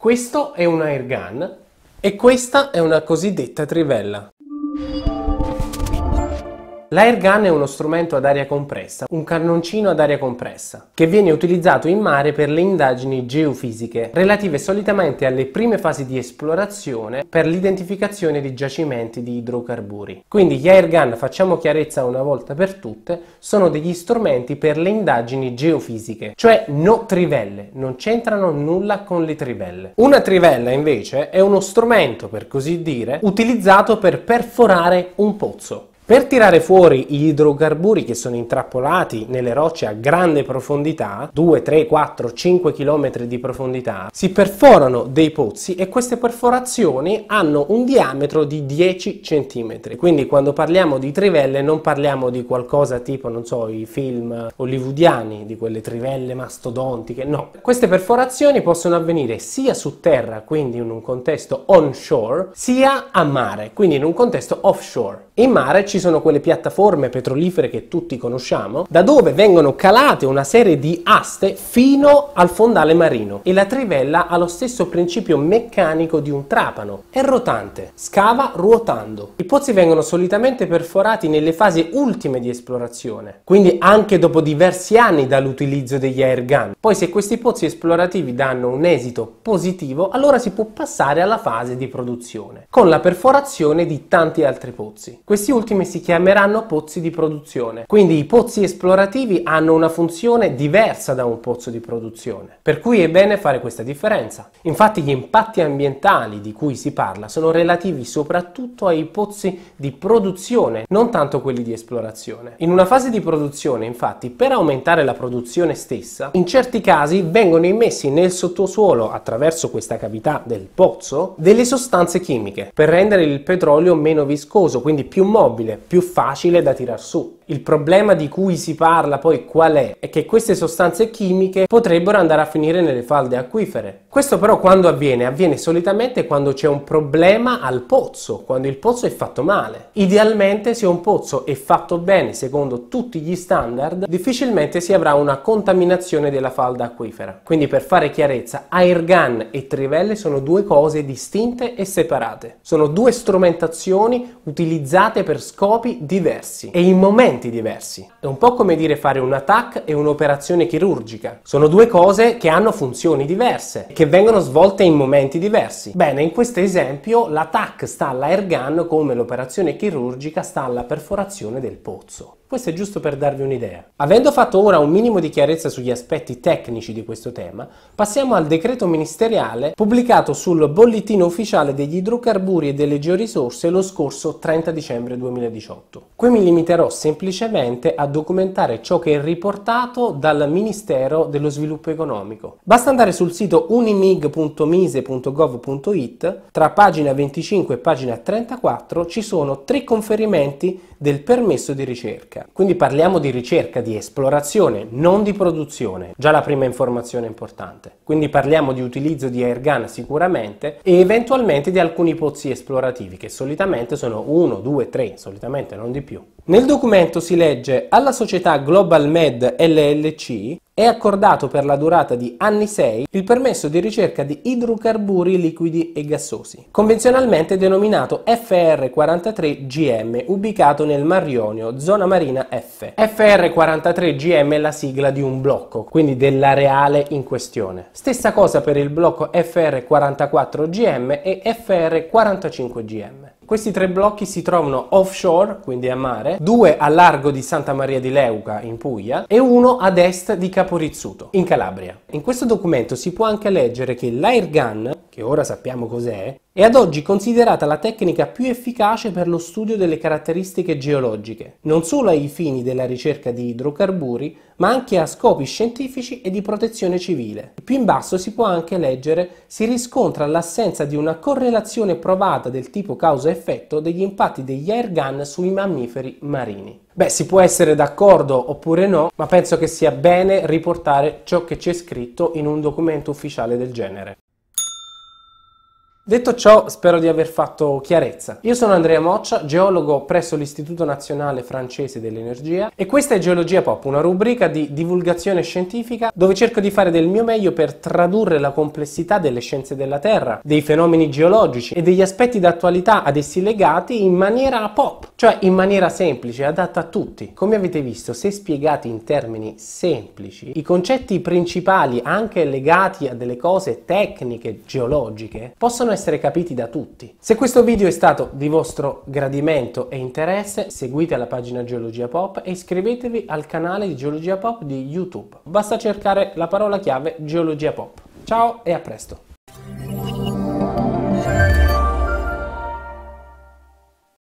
Questo è un airgun e questa è una cosiddetta trivella. L'air gun è uno strumento ad aria compressa, un cannoncino ad aria compressa, che viene utilizzato in mare per le indagini geofisiche, relative solitamente alle prime fasi di esplorazione per l'identificazione di giacimenti di idrocarburi. Quindi gli air gun, facciamo chiarezza una volta per tutte, sono degli strumenti per le indagini geofisiche, cioè no trivelle, non c'entrano nulla con le trivelle. Una trivella invece è uno strumento, per così dire, utilizzato per perforare un pozzo. Per tirare fuori gli idrocarburi che sono intrappolati nelle rocce a grande profondità, 2, 3, 4, 5 km di profondità, si perforano dei pozzi e queste perforazioni hanno un diametro di 10 cm. Quindi quando parliamo di trivelle non parliamo di qualcosa tipo, non so, i film hollywoodiani, di quelle trivelle mastodontiche, no. Queste perforazioni possono avvenire sia su terra, quindi in un contesto onshore, sia a mare, quindi in un contesto offshore. In mare ci sono quelle piattaforme petrolifere che tutti conosciamo, da dove vengono calate una serie di aste fino al fondale marino e la trivella ha lo stesso principio meccanico di un trapano, è rotante, scava ruotando. I pozzi vengono solitamente perforati nelle fasi ultime di esplorazione, quindi anche dopo diversi anni dall'utilizzo degli air gun. Poi se questi pozzi esplorativi danno un esito positivo, allora si può passare alla fase di produzione, con la perforazione di tanti altri pozzi. Questi ultimi si chiameranno pozzi di produzione. Quindi i pozzi esplorativi hanno una funzione diversa da un pozzo di produzione, per cui è bene fare questa differenza. Infatti gli impatti ambientali di cui si parla sono relativi soprattutto ai pozzi di produzione, non tanto quelli di esplorazione. In una fase di produzione, infatti, per aumentare la produzione stessa, in certi casi vengono immessi nel sottosuolo, attraverso questa cavità del pozzo, delle sostanze chimiche per rendere il petrolio meno viscoso, quindi più più mobile, più facile da tirar su. Il problema di cui si parla poi qual è? È che queste sostanze chimiche potrebbero andare a finire nelle falde acquifere. Questo però quando avviene? Avviene solitamente quando c'è un problema al pozzo, quando il pozzo è fatto male. Idealmente se un pozzo è fatto bene secondo tutti gli standard, difficilmente si avrà una contaminazione della falda acquifera. Quindi per fare chiarezza, airgun e trivelle sono due cose distinte e separate. Sono due strumentazioni utilizzate per scopi diversi e in momenti strumenti diversi. È un po' come dire fare un attack e un'operazione chirurgica. Sono due cose che hanno funzioni diverse, che vengono svolte in momenti diversi. Bene, in questo esempio l'attack sta all'airgun come l'operazione chirurgica sta alla perforazione del pozzo. Questo è giusto per darvi un'idea. Avendo fatto ora un minimo di chiarezza sugli aspetti tecnici di questo tema, passiamo al decreto ministeriale pubblicato sul bollettino ufficiale degli idrocarburi e delle georisorse lo scorso 30 dicembre 2018. Qui mi limiterò semplicemente a documentare ciò che è riportato dal Ministero dello Sviluppo Economico. Basta andare sul sito unimig.mise.gov.it, tra pagina 25 e pagina 34 ci sono tre conferimenti del permesso di ricerca ricerca. Quindi parliamo di ricerca, di esplorazione, non di produzione. Già la prima informazione importante. Quindi parliamo di utilizzo di airgun sicuramente e eventualmente di alcuni pozzi esplorativi che solitamente sono 1, 2, 3, solitamente non di più. Nel documento si legge alla società Global Med LLC è accordato per la durata di anni 6 il permesso di ricerca di idrocarburi liquidi e gassosi, convenzionalmente denominato FR43GM, ubicato nel Mar Ionio, zona marina F. FR43GM è la sigla di un blocco, quindi dell'areale in questione. Stessa cosa per il blocco FR44GM e FR45GM. Questi tre blocchi si trovano offshore, quindi a mare, due a largo di Santa Maria di Leuca in Puglia e uno ad est di Caporizzuto in Calabria. In questo documento si può anche leggere che l'airgun, che ora sappiamo cos'è, è ad oggi considerata la tecnica più efficace per lo studio delle caratteristiche geologiche, non solo ai fini della ricerca di idrocarburi, ma anche a scopi scientifici e di protezione civile. Più in basso si può anche leggere si riscontra l'assenza di una correlazione provata del tipo causa-effetto degli impatti degli air gun sui mammiferi marini. Beh, si può essere d'accordo oppure no, ma penso che sia bene riportare ciò che c'è scritto in un documento ufficiale del genere. Detto ciò, spero di aver fatto chiarezza. Io sono Andrea Moccia, geologo presso l'Istituto Nazionale Francese dell'Energia e questa è Geologia Pop, una rubrica di divulgazione scientifica dove cerco di fare del mio meglio per tradurre la complessità delle scienze della Terra, dei fenomeni geologici e degli aspetti d'attualità ad essi legati in maniera pop, cioè in maniera semplice, adatta a tutti. Come avete visto, se spiegati in termini semplici, i concetti principali, anche legati a delle cose tecniche geologiche, possono possono essere capiti da tutti. Se questo video è stato di vostro gradimento e interesse, seguite la pagina Geologia Pop e iscrivetevi al canale di Geologia Pop di YouTube. Basta cercare la parola chiave Geologia Pop. Ciao e a presto!